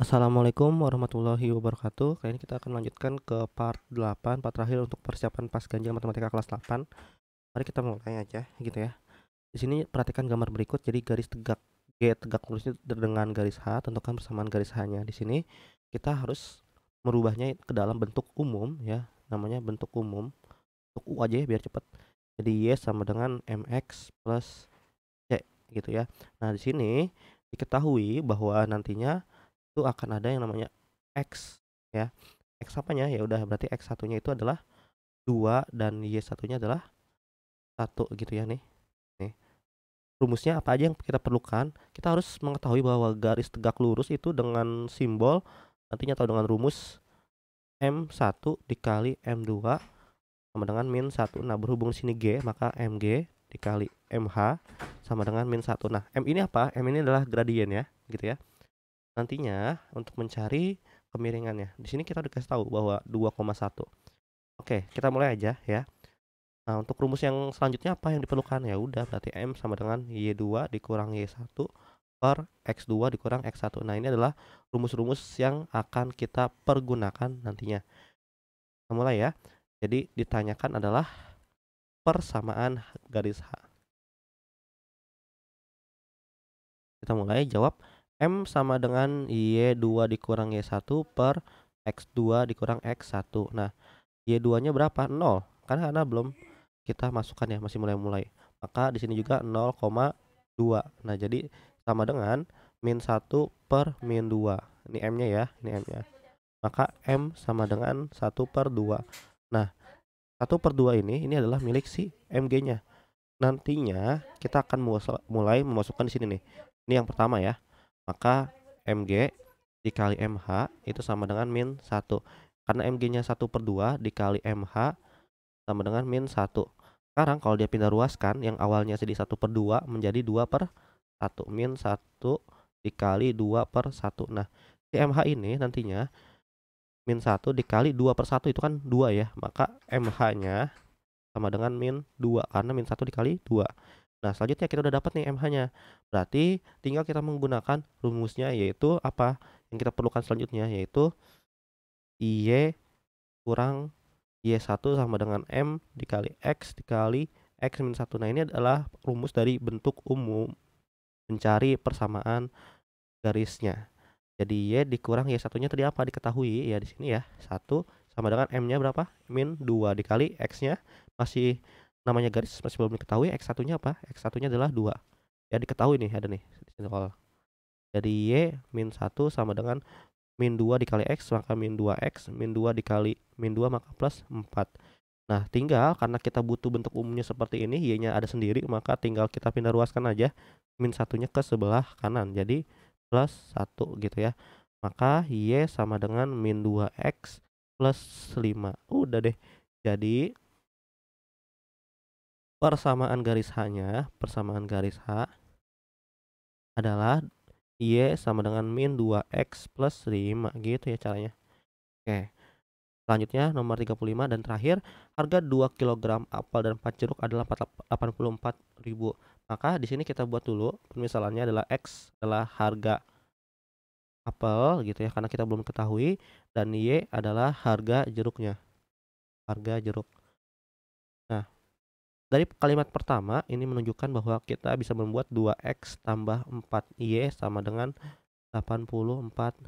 Assalamualaikum warahmatullahi wabarakatuh. Kali ini kita akan lanjutkan ke part 8, part terakhir untuk persiapan pas ganjil matematika kelas 8. Mari kita mulai aja gitu ya. Di sini perhatikan gambar berikut. Jadi garis tegak G tegak lurusnya dengan garis H, tentukan persamaan garis H-nya. Di sini kita harus merubahnya ke dalam bentuk umum ya. Namanya bentuk umum. Untuk U aja ya biar cepat. Jadi Y sama dengan MX plus C gitu ya. Nah, di sini diketahui bahwa nantinya itu akan ada yang namanya X ya. X apanya? Ya udah berarti X satunya itu adalah dua dan Y satunya adalah satu gitu ya nih. Nih. Rumusnya apa aja yang kita perlukan? Kita harus mengetahui bahwa garis tegak lurus itu dengan simbol nantinya atau dengan rumus M1 dikali M2 sama dengan min satu Nah, berhubung sini G, maka MG dikali MH sama dengan min satu Nah, M ini apa? M ini adalah gradien ya, gitu ya nantinya untuk mencari kemiringannya. Di sini kita udah tahu bahwa 2,1. Oke, kita mulai aja ya. Nah, untuk rumus yang selanjutnya apa yang diperlukan? Ya udah berarti M sama dengan Y2 dikurang Y1 per X2 dikurang X1. Nah, ini adalah rumus-rumus yang akan kita pergunakan nantinya. Kita mulai ya. Jadi ditanyakan adalah persamaan garis H. Kita mulai jawab M sama dengan Y2 dikurang Y1 per X2 dikurang X1 Nah Y2 nya berapa? 0 Karena, karena belum kita masukkan ya masih mulai-mulai Maka di sini juga 0,2 Nah jadi sama dengan min 1 per min 2 Ini M nya ya ini M nya Maka M sama dengan 1 per 2 Nah 1 per 2 ini ini adalah milik si MG nya Nantinya kita akan mulai memasukkan di sini nih Ini yang pertama ya maka mg dikali mh itu sama dengan min 1 karena mg nya 1 per 2 dikali mh sama dengan min 1 sekarang kalau dia pindah ruaskan yang awalnya jadi 1 per 2 menjadi 2 per 1 min 1 dikali 2 per 1 nah si mh ini nantinya min 1 dikali 2 per 1 itu kan 2 ya maka mh nya sama dengan min 2 karena min 1 dikali 2 Nah, selanjutnya kita udah dapat nih MH-nya. Berarti tinggal kita menggunakan rumusnya yaitu apa? Yang kita perlukan selanjutnya yaitu Y kurang Y1 sama dengan M dikali X dikali X minus 1. Nah, ini adalah rumus dari bentuk umum mencari persamaan garisnya. Jadi Y dikurang Y1-nya tadi apa? Diketahui ya di sini ya. 1 sama dengan M-nya berapa? Min 2 dikali X-nya masih namanya garis masih belum diketahui x satunya apa x satunya adalah dua ya diketahui nih ada nih kalau jadi Y min satu sama dengan min dua dikali X maka min dua x min dua dikali min dua maka plus empat nah tinggal karena kita butuh bentuk umumnya seperti ini Y nya ada sendiri maka tinggal kita pindah ruaskan aja min satunya ke sebelah kanan jadi plus satu gitu ya maka Y sama dengan min dua x plus lima udah deh jadi persamaan garis H-nya, persamaan garis H adalah Y sama dengan min 2X plus 5 gitu ya caranya. Oke. Selanjutnya nomor 35 dan terakhir harga 2 kg apel dan 4 jeruk adalah 84.000. Maka di sini kita buat dulu Misalnya adalah X adalah harga apel gitu ya karena kita belum ketahui dan Y adalah harga jeruknya. Harga jeruk. Dari kalimat pertama ini menunjukkan bahwa kita bisa membuat 2x tambah 4y sama dengan 84.000.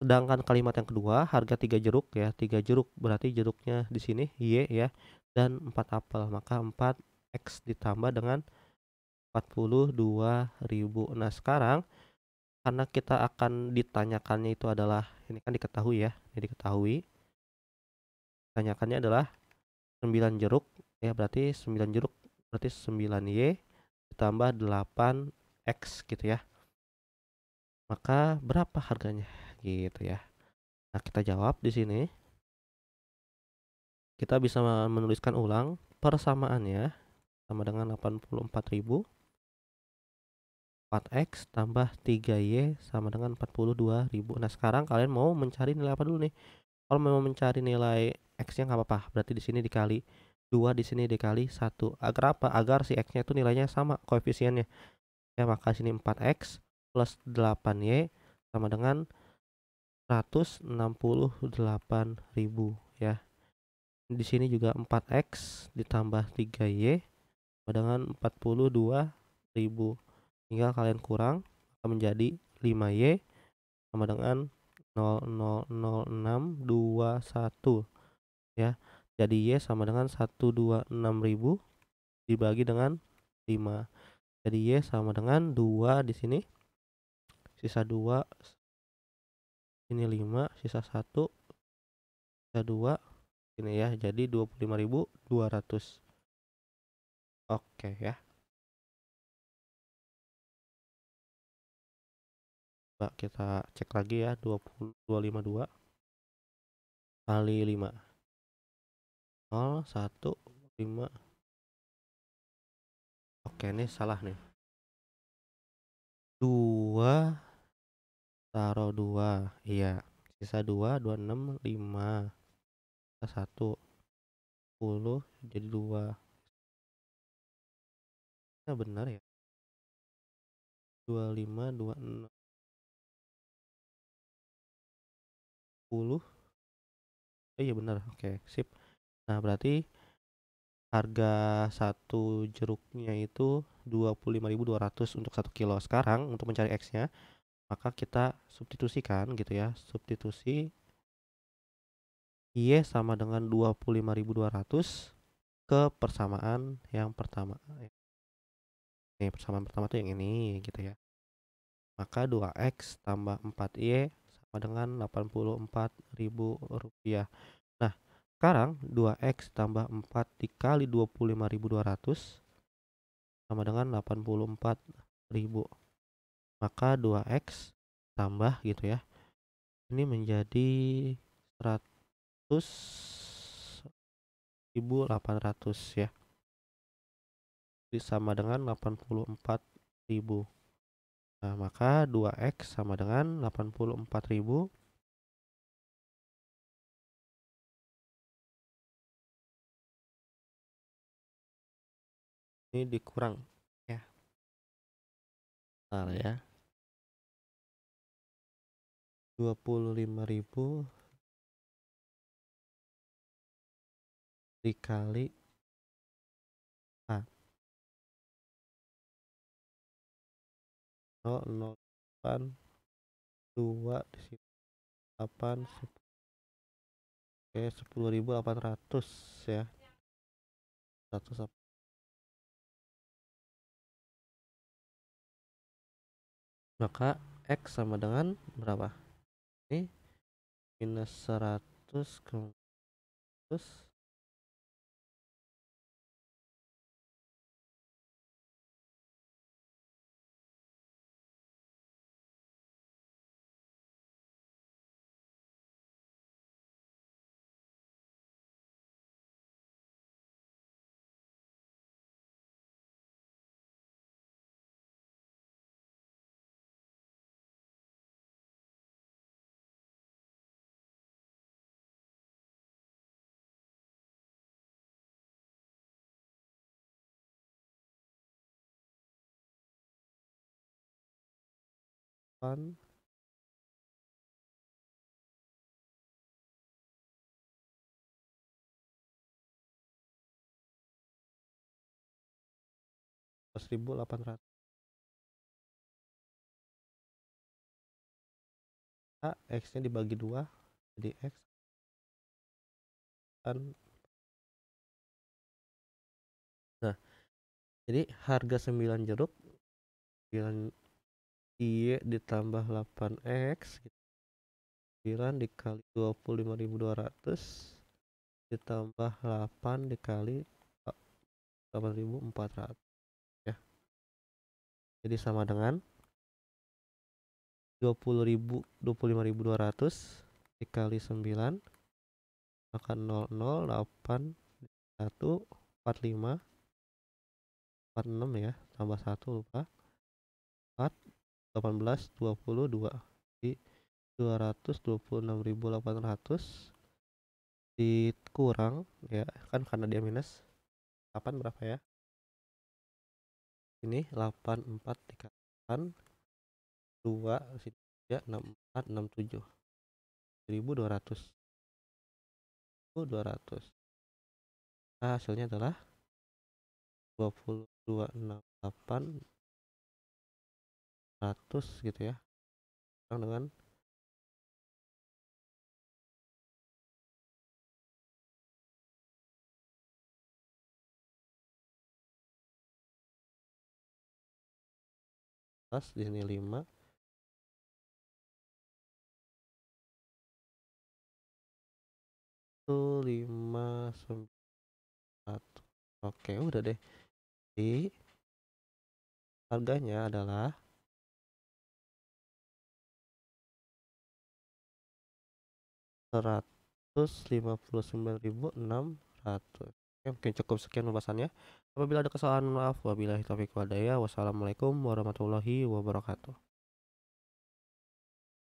Sedangkan kalimat yang kedua harga 3 jeruk ya, 3 jeruk berarti jeruknya di sini y ya dan 4 apel, maka 4x ditambah dengan 42.000. Nah, sekarang karena kita akan ditanyakannya itu adalah ini kan diketahui ya, ini diketahui. Tanyakannya adalah 9 jeruk ya berarti 9 jeruk berarti 9Y ditambah 8X gitu ya maka berapa harganya gitu ya nah kita jawab di sini kita bisa menuliskan ulang persamaannya sama dengan 84.000 4x tambah 3y sama dengan 42.000 nah sekarang kalian mau mencari nilai apa dulu nih kalau memang mencari nilai x yang nggak apa-apa berarti di sini dikali dua di sini dikali satu agar apa agar si x nya itu nilainya sama koefisiennya ya maka sini 4x plus 8y sama dengan 168.000 ya di sini juga 4x ditambah 3y sama dengan 42.000 tinggal kalian kurang akan menjadi 5y sama dengan 00621 ya jadi Y sama dengan 126.000 dibagi dengan 5 jadi Y sama dengan 2 di sini sisa 2 ini 5 sisa 1 sisa 2 ini ya jadi 25.200 oke ya coba kita cek lagi ya 252 kali 5 0 1 5 oke ini salah nih 2 taruh 2 iya sisa 2 26 5 1 10 jadi 2 ya nah, benar ya 25 26 10 oh eh, iya bener oke okay, sip nah berarti harga satu jeruknya itu 25.200 untuk satu kilo sekarang untuk mencari X nya maka kita substitusikan gitu ya substitusi Y sama dengan 25.200 ke persamaan yang pertama nih persamaan pertama tuh yang ini gitu ya maka 2X tambah 4Y sama dengan 84.000 rupiah. Nah, sekarang 2X tambah 4 dikali 25.200 sama dengan 84.000. Maka 2X tambah gitu ya. Ini menjadi 100.800 ya. sama dengan 84.000. Nah, maka 2x sama dengan 84.000 ini dikurang ya. Bentar ya. 25.000 dikali 0 0 8 2 di sini 8 10 10.800 ya 100 apa maka X sama dengan berapa? Ini minus 100 ke 100 depan seribu delapan ratus x nya dibagi dua jadi x dan nah jadi harga 9 jeruk 9 Y ditambah 8X 9 dikali 25.200 ditambah 8 dikali 8.400 ya jadi sama dengan 20.000 25.200 dikali 9 maka 0 1 45 46 ya tambah 1 lupa 4 18 22 di 226.800 dikurang ya kan karena dia minus 8 berapa ya ini 8438 2 sini 3 64 67 1200 1200 nah, hasilnya adalah 2268 100 gitu ya sekarang dengan plus di sini 5 itu 5 1 oke udah deh jadi harganya adalah 159.600 Oke, mungkin cukup sekian pembahasannya. Apabila ada kesalahan, maaf. Wabillahi taufiq wadaya. Wassalamualaikum warahmatullahi wabarakatuh.